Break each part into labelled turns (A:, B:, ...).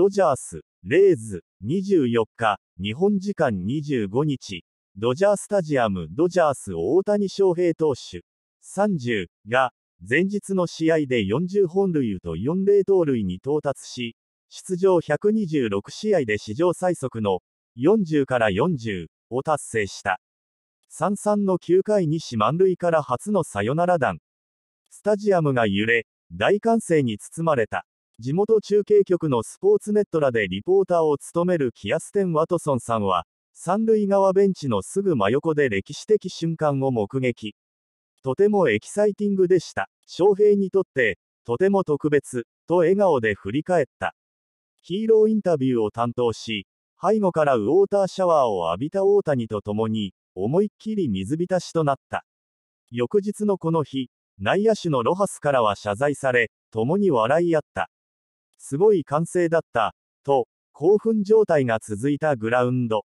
A: ドジャース、レイズ、24日、日本時間25日、ドジャースタジアムドジャース大谷翔平投手、30が、前日の試合で40本塁と4 0盗塁に到達し、出場126試合で史上最速の40から40を達成した。3-3の9回に四満塁から初のサヨナラ弾。スタジアムが揺れ、大歓声に包まれた。地元中継局のスポーツネットらでリポーターを務めるキアステン・ワトソンさんは、三塁側ベンチのすぐ真横で歴史的瞬間を目撃。とてもエキサイティングでした。翔平にとって、とても特別、と笑顔で振り返った。ヒーローインタビューを担当し、背後からウォーターシャワーを浴びた大谷と共に、思いっきり水浸しとなった。翌日のこの日、内野手のロハスからは謝罪され、共に笑い合った。すごい歓声だった、と、興奮状態が続いたグラウンド。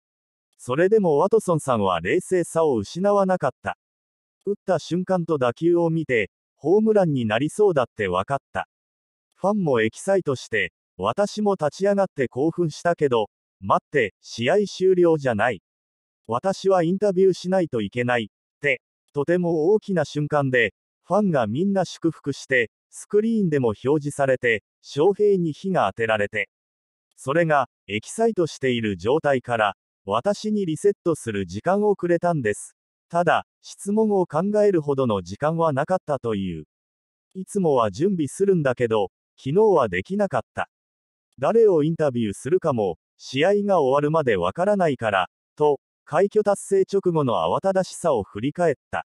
A: それでもワトソンさんは冷静さを失わなかった。打った瞬間と打球を見て、ホームランになりそうだって分かった。ファンもエキサイトして、私も立ち上がって興奮したけど、待って、試合終了じゃない。私はインタビューしないといけない、って、とても大きな瞬間で、ファンがみんな祝福して、スクリーンでも表示されて、翔平に火が当てられて、それが、エキサイトしている状態から、私にリセットする時間をくれたんです。ただ、質問を考えるほどの時間はなかったという。いつもは準備するんだけど、昨日はできなかった。誰をインタビューするかも、試合が終わるまでわからないから、と、快挙達成直後の慌ただしさを振り返った。